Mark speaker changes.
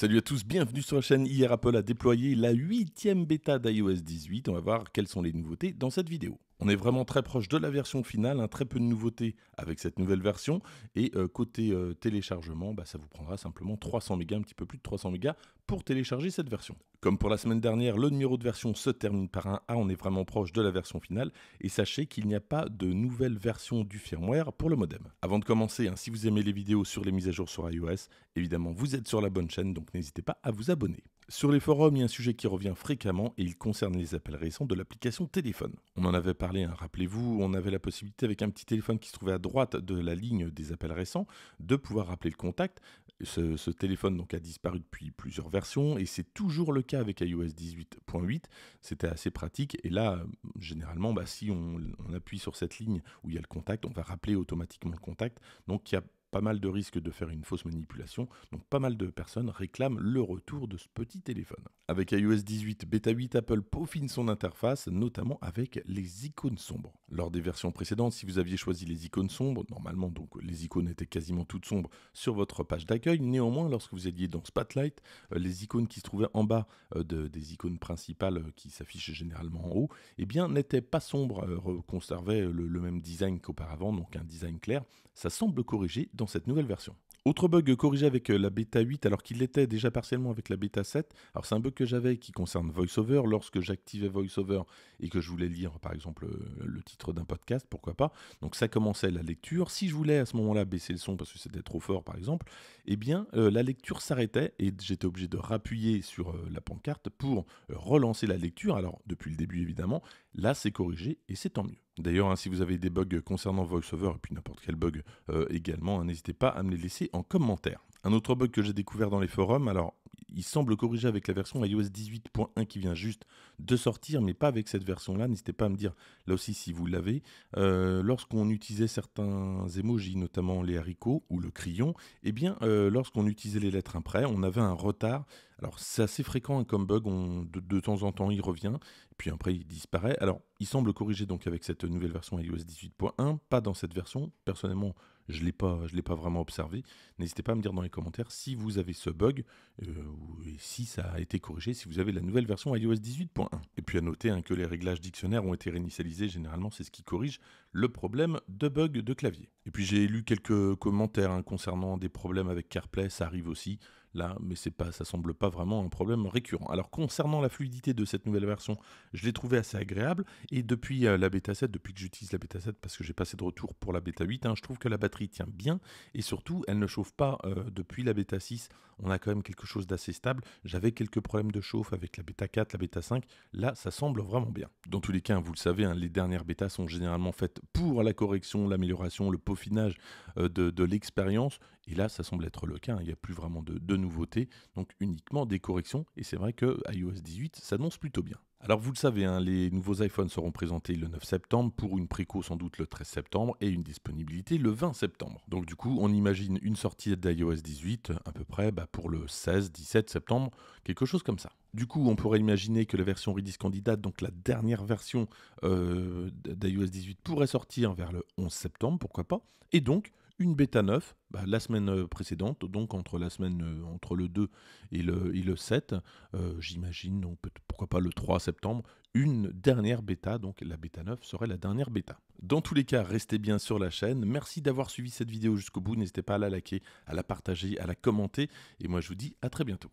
Speaker 1: Salut à tous, bienvenue sur la chaîne. Hier, Apple a déployé la huitième bêta d'iOS 18. On va voir quelles sont les nouveautés dans cette vidéo. On est vraiment très proche de la version finale, un hein, très peu de nouveautés avec cette nouvelle version. Et euh, côté euh, téléchargement, bah, ça vous prendra simplement 300 mégas, un petit peu plus de 300 mégas pour télécharger cette version. Comme pour la semaine dernière, le numéro de version se termine par un A, on est vraiment proche de la version finale. Et sachez qu'il n'y a pas de nouvelle version du firmware pour le modem. Avant de commencer, hein, si vous aimez les vidéos sur les mises à jour sur iOS, évidemment vous êtes sur la bonne chaîne, donc n'hésitez pas à vous abonner. Sur les forums, il y a un sujet qui revient fréquemment et il concerne les appels récents de l'application téléphone. On en avait parlé, hein, rappelez-vous, on avait la possibilité avec un petit téléphone qui se trouvait à droite de la ligne des appels récents de pouvoir rappeler le contact. Ce, téléphone donc a disparu depuis plusieurs versions et c'est toujours le cas avec iOS 18.8. C'était assez pratique et là, généralement, bah, si on, on appuie sur cette ligne où il y a le contact, on va rappeler automatiquement le contact. Donc il y a pas mal de risques de faire une fausse manipulation, donc pas mal de personnes réclament le retour de ce petit téléphone. Avec iOS 18 Beta 8, Apple peaufine son interface, notamment avec les icônes sombres. Lors des versions précédentes, si vous aviez choisi les icônes sombres, normalement donc les icônes étaient quasiment toutes sombres sur votre page d'accueil, néanmoins lorsque vous alliez dans Spotlight, euh, les icônes qui se trouvaient en bas euh, des icônes principales euh, qui s'affichent généralement en haut, eh bien n'étaient pas sombres, conservaient le même design qu'auparavant, donc un design clair. Ça semble corrigé dans cette nouvelle version. Autre bug corrigé avec euh, la bêta 8 alors qu'il l'était déjà partiellement avec la bêta 7. Alors c'est un bug que j'avais qui concerne VoiceOver. Lorsque j'activais VoiceOver et que je voulais lire par exemple euh, le titre d'un podcast, pourquoi pas. Donc ça commençait la lecture. Si je voulais à ce moment-là baisser le son parce que c'était trop fort par exemple, eh bien euh, la lecture s'arrêtait et j'étais obligé de rappuyer sur la pancarte pour relancer la lecture. Alors depuis le début évidemment, là c'est corrigé et c'est tant mieux. D'ailleurs, hein, si vous avez des bugs concernant VoiceOver et puis n'importe quel bug euh, également, hein, n'hésitez pas à me les laisser en commentaire. Un autre bug que j'ai découvert dans les forums, alors il semble corriger avec la version iOS 18.1 qui vient juste de sortir, mais pas avec cette version-là. N'hésitez pas à me dire là aussi si vous l'avez. Euh, lorsqu'on utilisait certains emojis, notamment les haricots ou le crayon, eh bien, euh, lorsqu'on utilisait les lettres après, on avait un retard. Alors, c'est assez fréquent hein, comme bug, de, temps en temps il revient, puis après il disparaît. Alors, il semble corriger donc avec cette nouvelle version iOS 18.1, pas dans cette version. Personnellement, je ne l'ai pas vraiment observé. N'hésitez pas à me dire dans les commentaires si vous avez ce bug, euh, ou si ça a été corrigé, si vous avez la nouvelle version iOS 18.1. Et puis à noter hein, que les réglages dictionnaires ont été réinitialisés, généralement c'est ce qui corrige le problème de bug de clavier. Et puis j'ai lu quelques commentaires hein, concernant des problèmes avec CarPlay, ça arrive aussi là, mais c'est pas, ça semble pas vraiment un problème récurrent. Alors concernant la fluidité de cette nouvelle version, je l'ai trouvé assez agréable et depuis euh, la bêta 7, depuis que j'utilise la bêta 7 parce que j'ai passé de retour pour la bêta 8, hein, je trouve que la batterie tient bien et surtout elle ne chauffe pas euh, depuis la bêta 6. On a quand même quelque chose d'assez stable. J'avais quelques problèmes de chauffe avec la bêta 4, la bêta 5. Là, ça semble vraiment bien. Dans tous les cas, hein, vous le savez, hein, les dernières bêtas sont généralement faites pour la correction, l'amélioration, le peaufinage euh, de l'expérience et là, ça semble être le cas. Hein. Il n'y a plus vraiment de, nouveautés, donc uniquement des corrections. Et c'est vrai que iOS 18 s'annonce plutôt bien. Alors vous le savez, hein, les nouveaux iPhones seront présentés le 9 septembre pour une préco sans doute le 13 septembre et une disponibilité le 20 septembre. Donc du coup, on imagine une sortie d'iOS 18 à peu près bah, pour le 16-17 septembre, quelque chose comme ça. Du coup, on pourrait imaginer que la version Redis candidate, donc la dernière version euh, d'iOS 18, pourrait sortir vers le 11 septembre, pourquoi pas, et donc une bêta 9 bah, la semaine euh, précédente, donc entre la semaine euh, entre le 2 et le, le 7, euh, j'imagine, pourquoi pas le 3 septembre, une dernière bêta, donc la bêta 9 serait la dernière bêta. Dans tous les cas, restez bien sur la chaîne. Merci d'avoir suivi cette vidéo jusqu'au bout. N'hésitez pas à la liker, à la partager, à la commenter. Et moi, je vous dis à très bientôt.